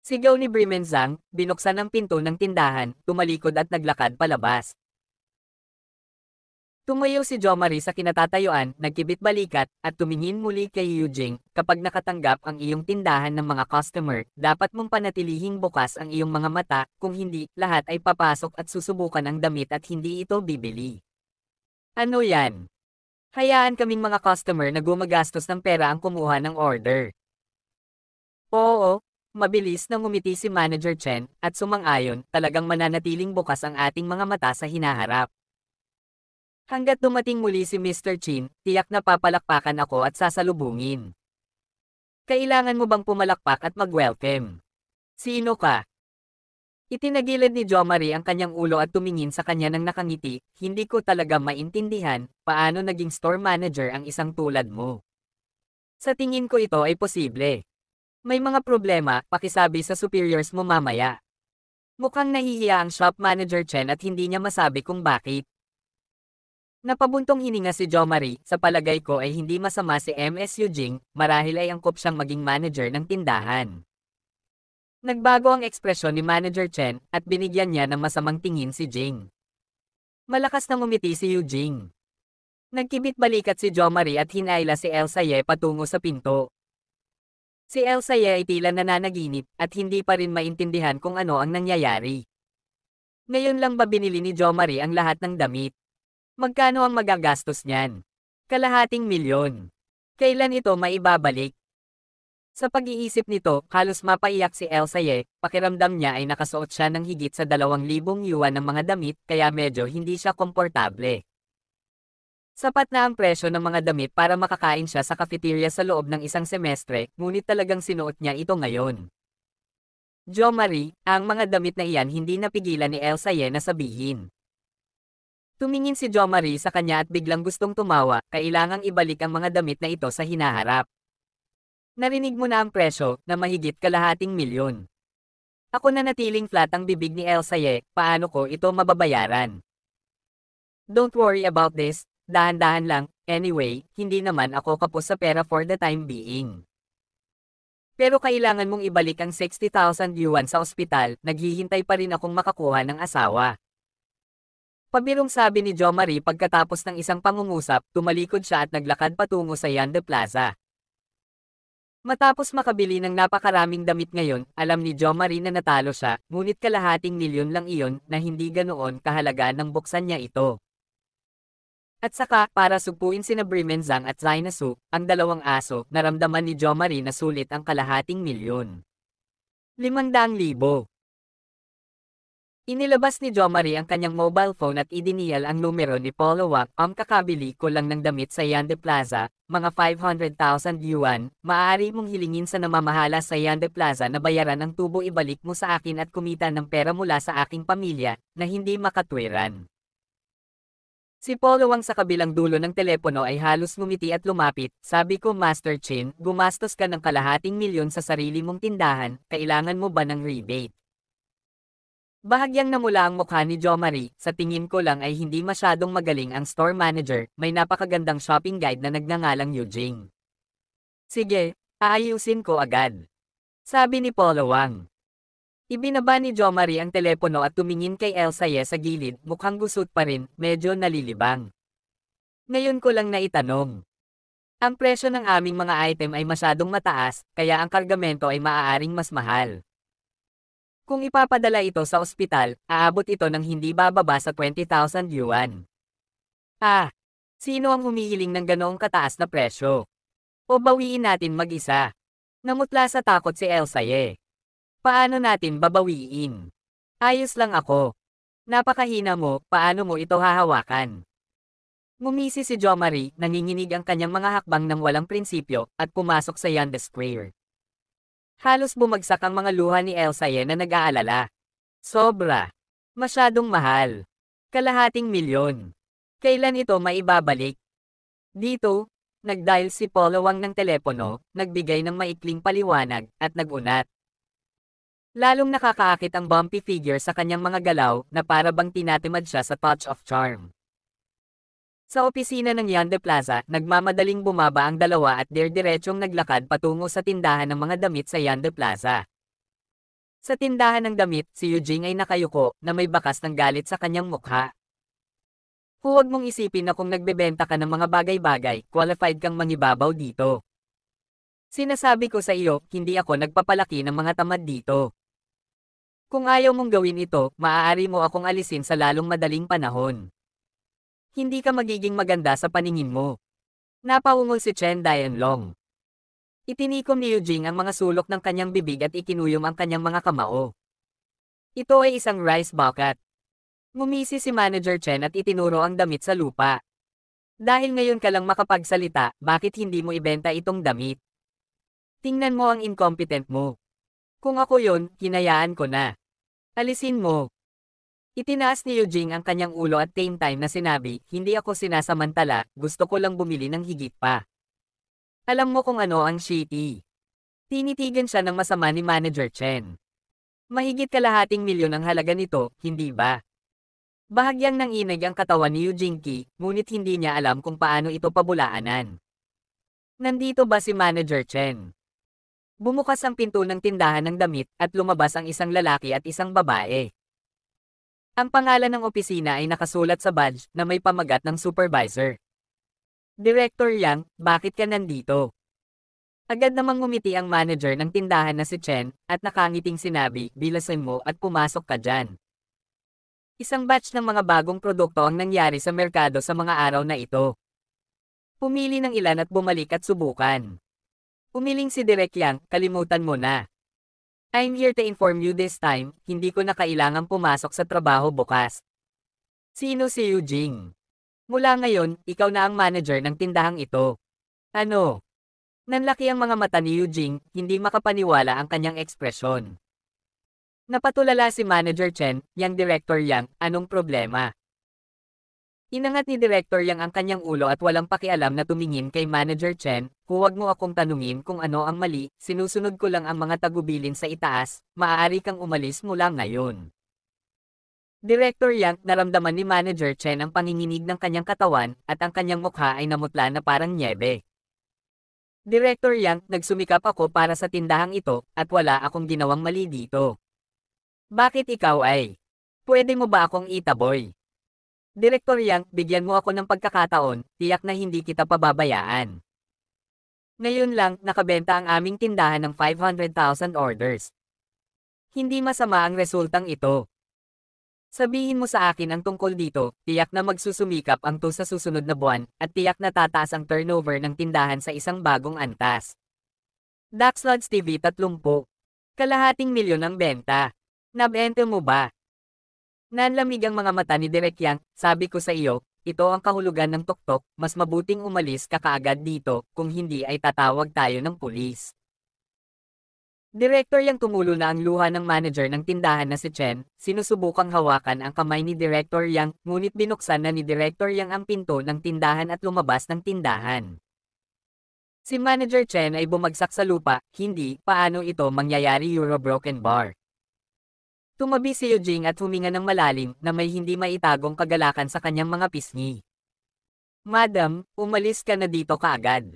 Sigaw ni Brimenzang, binuksan ang pinto ng tindahan, tumalikod at naglakad palabas. Tumayo si Jo Marie sa kinatatayuan, nagkibit balikat, at tumingin muli kay Eugene, kapag nakatanggap ang iyong tindahan ng mga customer, dapat mong panatilihing bukas ang iyong mga mata, kung hindi, lahat ay papasok at susubukan ang damit at hindi ito bibili. Ano yan? Hayaan kaming mga customer na gumagastos ng pera ang kumuha ng order. Oo, Mabilis na ngumiti si Manager Chen, at sumang-ayon, talagang mananatiling bukas ang ating mga mata sa hinaharap. Hanggat dumating muli si Mr. Chin, tiyak na papalakpakan ako at sasalubungin. Kailangan mo bang pumalakpak at mag-welcome? Sino ka? Itinagilid ni Jo Marie ang kanyang ulo at tumingin sa kanya ng nakangiti, hindi ko talaga maintindihan, paano naging store manager ang isang tulad mo. Sa tingin ko ito ay posible. May mga problema, pakisabi sa superiors mo mamaya. Mukhang nahihiya ang shop manager Chen at hindi niya masabi kung bakit. Napabuntong hininga si Jo Marie, sa palagay ko ay hindi masama si MS Jing, marahil ay angkop siyang maging manager ng tindahan. Nagbago ang ekspresyon ni Manager Chen, at binigyan niya ng masamang tingin si Jing. Malakas na umiti si Yu Jing. Nagkibit balikat si Jo Marie at hinaila si Elsa Ye patungo sa pinto. Si Elsaya ay tila nananaginip at hindi pa rin maintindihan kung ano ang nangyayari. Ngayon lang ba binili ni Jo Marie ang lahat ng damit? Magkano ang magagastos niyan? Kalahating milyon. Kailan ito maibabalik? Sa pag-iisip nito, halos mapaiyak si Elsa Ye, pakiramdam niya ay nakasuot siya ng higit sa 2,000 yuan ng mga damit kaya medyo hindi siya komportable. Sapat na ang presyo ng mga damit para makakain siya sa cafeteria sa loob ng isang semestre, ngunit talagang sinuot niya ito ngayon. Jo Marie, ang mga damit na iyan hindi napigilan ni Elsa Ye na sabihin. Tumingin si Jo Marie sa kanya at biglang gustong tumawa, kailangang ibalik ang mga damit na ito sa hinaharap. Narinig mo na ang presyo, na mahigit kalahating milyon. Ako na natiling flat ang bibig ni Elsa Ye, paano ko ito mababayaran? Don't worry about this, Dahan-dahan lang, anyway, hindi naman ako kapos sa pera for the time being. Pero kailangan mong ibalik ang 60,000 yuan sa ospital, naghihintay pa rin akong makakuha ng asawa. Pabirong sabi ni Jo Marie pagkatapos ng isang pangungusap, tumalikod siya at naglakad patungo sa Yanda Plaza. Matapos makabili ng napakaraming damit ngayon, alam ni Jo Marie na natalo siya, ngunit kalahating milyon lang iyon na hindi ganoon kahalaga nang buksan niya ito. At saka, para subuin sina Zhang at Zainasu, ang dalawang aso, naramdaman ni Jo Marie na sulit ang kalahating milyon. 500,000 Inilabas ni Jo Marie ang kanyang mobile phone at idinial ang numero ni Polo Wang, ang kakabili ko lang ng damit sa Yande Plaza, mga 500,000 yuan, maaari mong hilingin sa namamahala sa Yande Plaza na bayaran ang tubo ibalik mo sa akin at kumita ng pera mula sa aking pamilya, na hindi makatwiran. Si Polo Wang sa kabilang dulo ng telepono ay halos ngumiti at lumapit. Sabi ko Master Chin, gumastos ka ng kalahating milyon sa sarili mong tindahan, kailangan mo ba ng rebate? Bahagyang namula ang mukha ni Jo Marie, sa tingin ko lang ay hindi masyadong magaling ang store manager, may napakagandang shopping guide na nagnangalang Eugene. Sige, aayusin ko agad. Sabi ni Polo Wang. Ibinaba ni Jo Marie ang telepono at tumingin kay Elsa sa gilid, mukhang gusot pa rin, medyo nalilibang. Ngayon ko lang naitanong. Ang presyo ng aming mga item ay masyadong mataas, kaya ang kargamento ay maaaring mas mahal. Kung ipapadala ito sa ospital, aabot ito ng hindi bababa sa 20,000 yuan. Ah, sino ang humihiling ng ganoong kataas na presyo? O bawiin natin mag-isa? Namutla sa takot si Elsa Paano natin babawiin? Ayos lang ako. Napakahina mo, paano mo ito hahawakan? Ngumisi si Jo Marie, nanginginig ang kanyang mga hakbang ng walang prinsipyo, at pumasok sa Yande's Square. Halos bumagsak ang mga luha ni Elsaye na nag-aalala. Sobra. Masyadong mahal. Kalahating milyon. Kailan ito maibabalik? Dito, nagdial si Polo Wang ng telepono, nagbigay ng maikling paliwanag, at nagunat. Lalong nakakaakit ang bumpy figure sa kanyang mga galaw na para bang tinatimad siya sa touch of charm. Sa opisina ng Yande Plaza, nagmamadaling bumaba ang dalawa at derdiretsyong naglakad patungo sa tindahan ng mga damit sa Yande Plaza. Sa tindahan ng damit, si Eugene ay nakayuko na may bakas ng galit sa kanyang mukha. Huwag mong isipin na kung nagbebenta ka ng mga bagay-bagay, qualified kang mangibabaw dito. Sinasabi ko sa iyo, hindi ako nagpapalaki ng mga tamad dito. Kung ayaw mong gawin ito, maaari mo akong alisin sa lalong madaling panahon. Hindi ka magiging maganda sa paningin mo. Napaungol si Chen Dianlong. Itinikom ni Eugene ang mga sulok ng kanyang bibig at ikinuyom ang kanyang mga kamao. Ito ay isang rice bucket. Ngumisi si Manager Chen at itinuro ang damit sa lupa. Dahil ngayon ka lang makapagsalita, bakit hindi mo ibenta itong damit? Tingnan mo ang incompetent mo. Kung ako yon, hinayaan ko na. Alisin mo. Itinaas ni Eugene ang kanyang ulo at same time na sinabi, hindi ako sinasamantala, gusto ko lang bumili ng higit pa. Alam mo kung ano ang shitty. Tinitigan siya ng masama ni Manager Chen. Mahigit kalahating milyon ang halaga nito, hindi ba? Bahagyang nanginig ang katawan ni Eugene Ki, ngunit hindi niya alam kung paano ito pabulaanan. Nandito ba si Manager Chen? Bumukas ang pinto ng tindahan ng damit at lumabas ang isang lalaki at isang babae. Ang pangalan ng opisina ay nakasulat sa badge na may pamagat ng supervisor. Director Yang, bakit ka nandito? Agad namang ngumiti ang manager ng tindahan na si Chen at nakangiting sinabi, bilasin mo at pumasok ka dyan. Isang batch ng mga bagong produkto ang nangyari sa merkado sa mga araw na ito. Pumili ng ilan at bumalik at subukan. Umiling si Direk Yang, kalimutan mo na. I'm here to inform you this time, hindi ko na kailangang pumasok sa trabaho bukas. Sino si Eugene? Mula ngayon, ikaw na ang manager ng tindahang ito. Ano? Nanlaki ang mga mata ni Eugene, hindi makapaniwala ang kanyang ekspresyon. Napatulala si Manager Chen, yang Director Yang, anong problema? Inangat ni director Yang ang kanyang ulo at walang pakialam na tumingin kay Manager Chen, huwag mo akong tanungin kung ano ang mali, sinusunod ko lang ang mga tagubilin sa itaas, maaari kang umalis mula ngayon. Director Yang, naramdaman ni Manager Chen ang panginginig ng kanyang katawan, at ang kanyang mukha ay namutla na parang nyebe. Director Yang, nagsumikap ako para sa tindahang ito, at wala akong ginawang mali dito. Bakit ikaw ay? Pwede mo ba akong itaboy? Direktor Yang, bigyan mo ako ng pagkakataon, tiyak na hindi kita pababayaan. Ngayon lang, nakabenta ang aming tindahan ng 500,000 orders. Hindi masama ang resultang ito. Sabihin mo sa akin ang tungkol dito, tiyak na magsusumikap ang to sa susunod na buwan, at tiyak na tataas ang turnover ng tindahan sa isang bagong antas. Daxlods TV 30. Kalahating milyon ang benta. Nabente mo ba? Nanlamig ang mga mata ni Derek Yang, sabi ko sa iyo, ito ang kahulugan ng tuktok, mas mabuting umalis ka kaagad dito, kung hindi ay tatawag tayo ng pulis. Director yang tumulo na ang luha ng manager ng tindahan na si Chen, sinusubukang hawakan ang kamay ni Director Yang, ngunit binuksan na ni Director Yang ang pinto ng tindahan at lumabas ng tindahan. Si Manager Chen ay bumagsak sa lupa, hindi, paano ito mangyayari Euro Broken Bar. Tumabi si Eugene at huminga ng malalim na may hindi maitagong kagalakan sa kanyang mga pisngi. Madam, umalis ka na dito kaagad.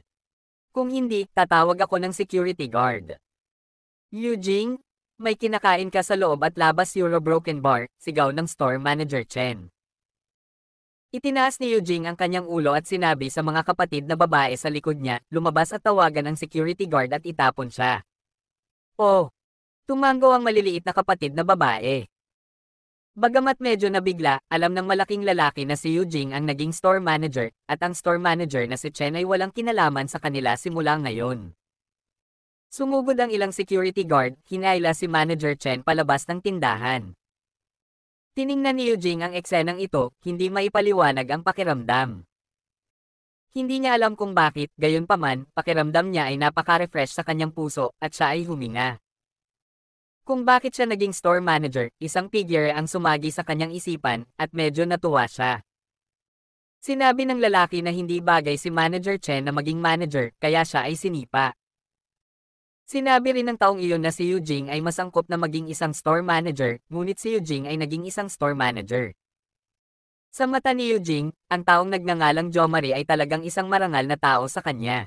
Kung hindi, tatawag ako ng security guard. Eugene, may kinakain ka sa loob at labas Euro Broken Bar, sigaw ng store manager Chen. Itinaas ni Eugene ang kanyang ulo at sinabi sa mga kapatid na babae sa likod niya, lumabas at tawagan ang security guard at itapon siya. Oh, Tumango ang maliliit na kapatid na babae. Bagamat medyo nabigla, alam ng malaking lalaki na si Yujing ang naging store manager, at ang store manager na si Chen ay walang kinalaman sa kanila simula ngayon. Sumugod ang ilang security guard, hinaila si Manager Chen palabas ng tindahan. Tiningnan ni Yujing ang eksenang ito, hindi maipaliwanag ang pakiramdam. Hindi niya alam kung bakit, gayon paman, pakiramdam niya ay napaka-refresh sa kanyang puso, at siya ay huminga. Kung bakit siya naging store manager, isang figure ang sumagi sa kanyang isipan, at medyo natuwa siya. Sinabi ng lalaki na hindi bagay si Manager Chen na maging manager, kaya siya ay sinipa. Sinabi rin ng taong iyon na si Yujing ay masangkop na maging isang store manager, ngunit si Yujing ay naging isang store manager. Sa mata ni Yujing, ang taong nagngangalang Jomari ay talagang isang marangal na tao sa kanya.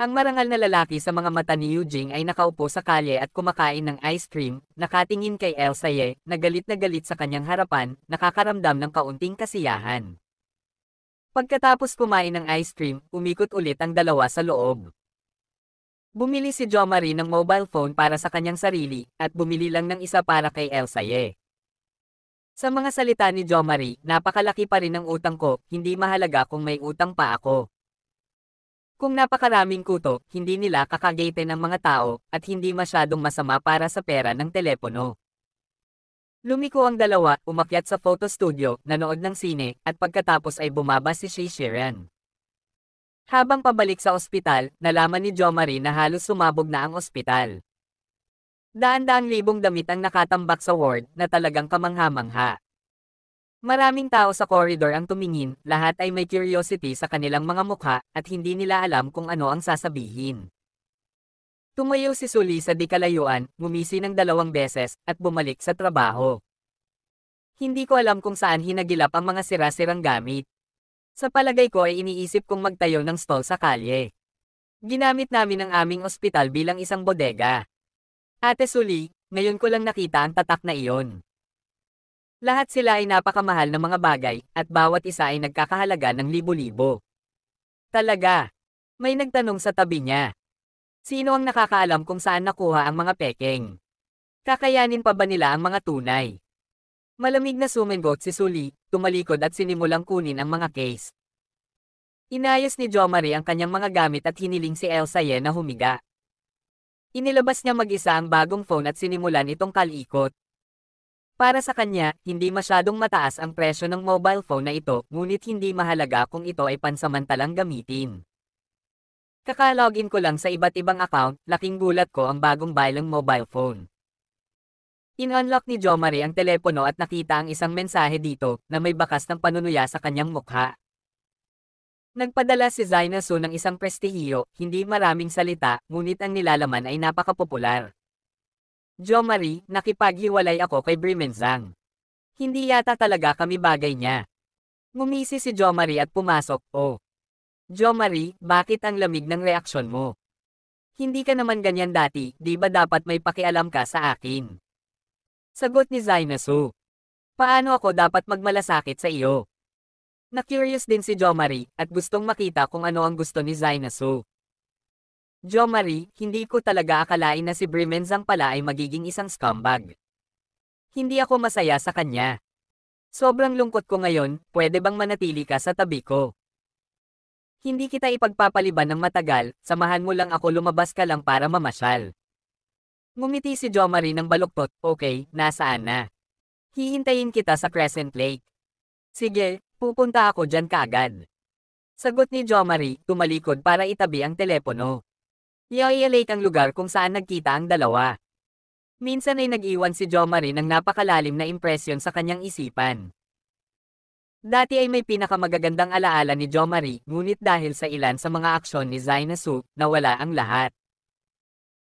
Ang marangal na lalaki sa mga mata ni Eugene ay nakaupo sa kalye at kumakain ng ice cream, nakatingin kay Elsa Ye, na galit na galit sa kanyang harapan, nakakaramdam ng kaunting kasiyahan. Pagkatapos kumain ng ice cream, umikot ulit ang dalawa sa loob. Bumili si Jo Marie ng mobile phone para sa kanyang sarili, at bumili lang ng isa para kay Elsa Ye. Sa mga salita ni Jo Marie, napakalaki pa rin ang utang ko, hindi mahalaga kung may utang pa ako. Kung napakaraming kuto, hindi nila kakagape ng mga tao, at hindi masyadong masama para sa pera ng telepono. Lumiko ang dalawa, umakyat sa photo studio, nanood ng sine, at pagkatapos ay bumaba si Shea Sheeran. Habang pabalik sa ospital, nalaman ni Jo Marie na halos sumabog na ang ospital. Daan-daang libong damit ang nakatambak sa ward na talagang kamangha-mangha. Maraming tao sa corridor ang tumingin, lahat ay may curiosity sa kanilang mga mukha, at hindi nila alam kung ano ang sasabihin. Tumayo si Suli sa di kalayuan, ngumisi ng dalawang beses, at bumalik sa trabaho. Hindi ko alam kung saan hinagilap ang mga sira-sirang gamit. Sa palagay ko ay iniisip kong magtayo ng stall sa kalye. Ginamit namin ang aming ospital bilang isang bodega. Ate Suli, ngayon ko lang nakita ang tatak na iyon. Lahat sila ay napakamahal ng mga bagay, at bawat isa ay nagkakahalaga ng libo-libo. Talaga. May nagtanong sa tabi niya. Sino ang nakakaalam kung saan nakuha ang mga peking? Kakayanin pa ba nila ang mga tunay? Malamig na sumengot si Suli, tumalikod at sinimulang kunin ang mga case. Inayos ni Jo Marie ang kanyang mga gamit at hiniling si Elsa Ye na humiga. Inilabas niya mag-isa ang bagong phone at sinimulan itong kalikot. Para sa kanya, hindi masyadong mataas ang presyo ng mobile phone na ito, ngunit hindi mahalaga kung ito ay pansamantalang gamitin. Kakalogin ko lang sa iba't ibang account, laking gulat ko ang bagong bilang mobile phone. In-unlock ni Jomari ang telepono at nakita ang isang mensahe dito, na may bakas ng panunuya sa kanyang mukha. Nagpadala si Zainasu ng isang prestihiyo, hindi maraming salita, ngunit ang nilalaman ay napakapopular. Jo Marie, nakipaghiwalay ako kay Brimenzang. Hindi yata talaga kami bagay niya. Ngumisi si Jo Marie at pumasok, oh. Jo Marie, bakit ang lamig ng reaksyon mo? Hindi ka naman ganyan dati, di ba dapat may pakialam ka sa akin? Sagot ni Zainasu. Paano ako dapat magmalasakit sa iyo? Na-curious din si Jo Marie, at gustong makita kung ano ang gusto ni Zainasu. Jo Marie, hindi ko talaga akalain na si Brimenzang pala ay magiging isang scumbag. Hindi ako masaya sa kanya. Sobrang lungkot ko ngayon, pwede bang manatili ka sa tabi ko? Hindi kita ipagpapaliban ng matagal, samahan mo lang ako lumabas ka lang para mamasyal. Ngumiti si Jo Marie ng baluktot, okay, nasaan na? Hihintayin kita sa Crescent Lake. Sige, pupunta ako dyan kagad. Sagot ni Jo Marie, tumalikod para itabi ang telepono. I-isolate ang lugar kung saan nagkita ang dalawa. Minsan ay nag-iwan si Joma rin ng napakalalim na impresyon sa kanyang isipan. Dati ay may pinakamagagandang alaala ni Jo Marie, ngunit dahil sa ilan sa mga aksyon ni Zaina Su, nawala ang lahat.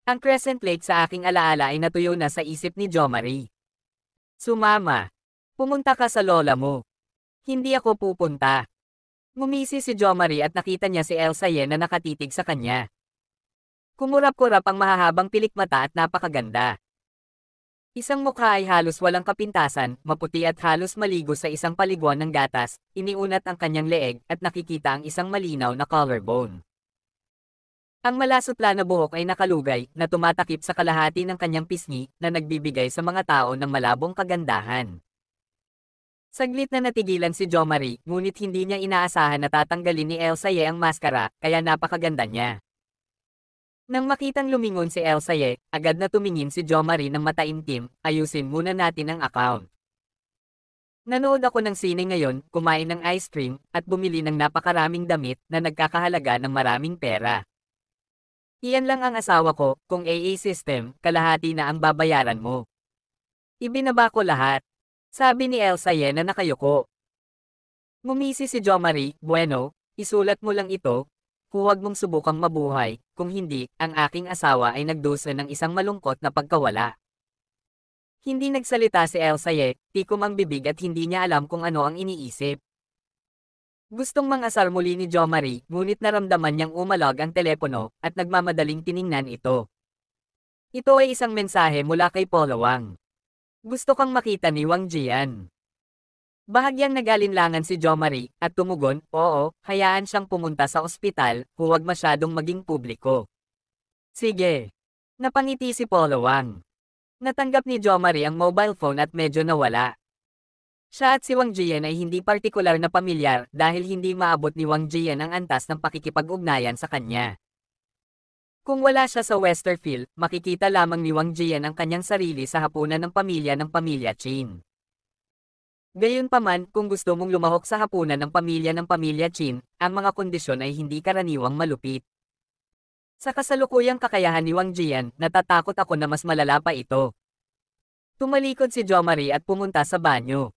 Ang crescent lake sa aking alaala ay natuyo na sa isip ni Jo Marie. Sumama. Pumunta ka sa lola mo. Hindi ako pupunta. Ngumisi si Jo Marie at nakita niya si Elsa Ye na nakatitig sa kanya. Kumurap-kurap ang mahahabang pilik mata at napakaganda. Isang mukha ay halos walang kapintasan, maputi at halos maligo sa isang paliguan ng gatas, iniunat ang kanyang leeg at nakikita ang isang malinaw na collarbone. Ang malasutla na buhok ay nakalugay na tumatakip sa kalahati ng kanyang pisngi na nagbibigay sa mga tao ng malabong kagandahan. Saglit na natigilan si Jo Marie, ngunit hindi niya inaasahan na tatanggalin ni Elsa Ye ang maskara, kaya napakaganda niya. Nang makitang lumingon si Elsa Ye, agad na tumingin si Jo Marie ng mataimtim, ayusin muna natin ang account. Nanood ako ng sine ngayon, kumain ng ice cream, at bumili ng napakaraming damit na nagkakahalaga ng maraming pera. Iyan lang ang asawa ko, kung AA system, kalahati na ang babayaran mo. Ibinaba ko lahat. Sabi ni Elsa Ye na nakayoko. Ngumisi si Jo Marie, bueno, isulat mo lang ito, huwag mong subukang mabuhay, kung hindi, ang aking asawa ay nagdusa ng isang malungkot na pagkawala. Hindi nagsalita si Elsa Yek, tikom ang bibig at hindi niya alam kung ano ang iniisip. Gustong mangasal muli ni Jo Marie, ngunit naramdaman niyang umalog ang telepono, at nagmamadaling tiningnan ito. Ito ay isang mensahe mula kay Polo Wang. Gusto kang makita ni Wang Jian. Bahagyang nagalinlangan si Jo Marie, at tumugon, oo, hayaan siyang pumunta sa ospital, huwag masyadong maging publiko. Sige. Napangiti si Polo Wang. Natanggap ni Jo Marie ang mobile phone at medyo nawala. Siya at si Wang Jian ay hindi partikular na pamilyar dahil hindi maabot ni Wang Jian ang antas ng pakikipag-ugnayan sa kanya. Kung wala siya sa Westerfield, makikita lamang ni Wang Jian ang kanyang sarili sa hapunan ng pamilya ng pamilya Chin. Gayunpaman, kung gusto mong lumahok sa hapunan ng pamilya ng pamilya Chin, ang mga kondisyon ay hindi karaniwang malupit. Sa kasalukuyang kakayahan ni Wang Jian, natatakot ako na mas malala pa ito. Tumalikod si Jo Marie at pumunta sa banyo.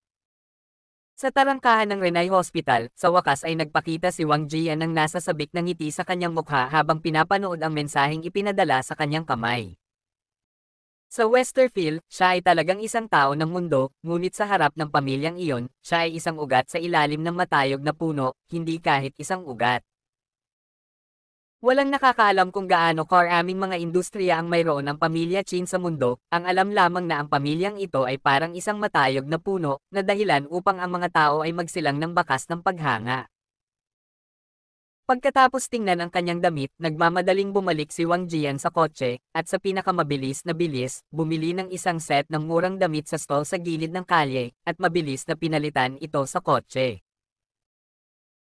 Sa tarangkahan ng Renai Hospital, sa wakas ay nagpakita si Wang Jian ng nasa sabik ng ngiti sa kanyang mukha habang pinapanood ang mensaheng ipinadala sa kanyang kamay. Sa Westerfield, siya ay talagang isang tao ng mundo, ngunit sa harap ng pamilyang iyon, siya ay isang ugat sa ilalim ng matayog na puno, hindi kahit isang ugat. Walang nakakaalam kung gaano karaming mga industriya ang mayroon ang pamilya Chin sa mundo, ang alam lamang na ang pamilyang ito ay parang isang matayog na puno, na dahilan upang ang mga tao ay magsilang ng bakas ng paghanga. Pagkatapos tingnan ang kanyang damit, nagmamadaling bumalik si Wang Jian sa kotse, at sa pinakamabilis na bilis, bumili ng isang set ng murang damit sa stall sa gilid ng kalye, at mabilis na pinalitan ito sa kotse.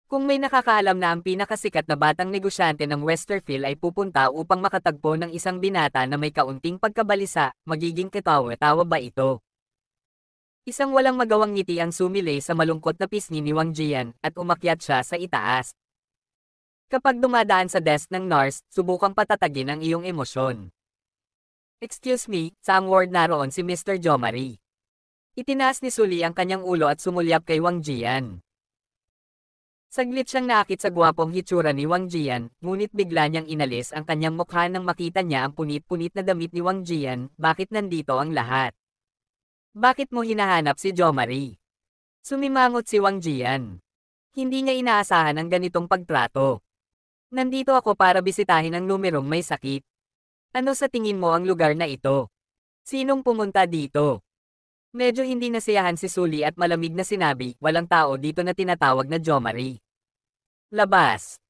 Kung may nakakaalam na ang pinakasikat na batang negosyante ng Westerfield ay pupunta upang makatagpo ng isang binata na may kaunting pagkabalisa, magiging katawa-tawa ba ito? Isang walang magawang ngiti ang sumilay sa malungkot na pisngi ni Wang Jian, at umakyat siya sa itaas. Kapag dumadaan sa desk ng nurse, subukang patatagin ang iyong emosyon. Excuse me, Sam Ward roon si Mr. Jomari. Itinaas ni Suli ang kanyang ulo at sumulyap kay Wang Jian. Saglit siyang naakit sa gwapong hitsura ni Wang Jian, ngunit bigla niyang inalis ang kanyang mukha nang makita niya ang punit-punit na damit ni Wang Jian, bakit nandito ang lahat? Bakit mo hinahanap si Jomari? Sumimangot si Wang Jian. Hindi niya inaasahan ang ganitong pagtrato. Nandito ako para bisitahin ang numerong may sakit. Ano sa tingin mo ang lugar na ito? Sinong pumunta dito? Medyo hindi nasiyahan si Suli at malamig na sinabi, walang tao dito na tinatawag na Jomari. Labas!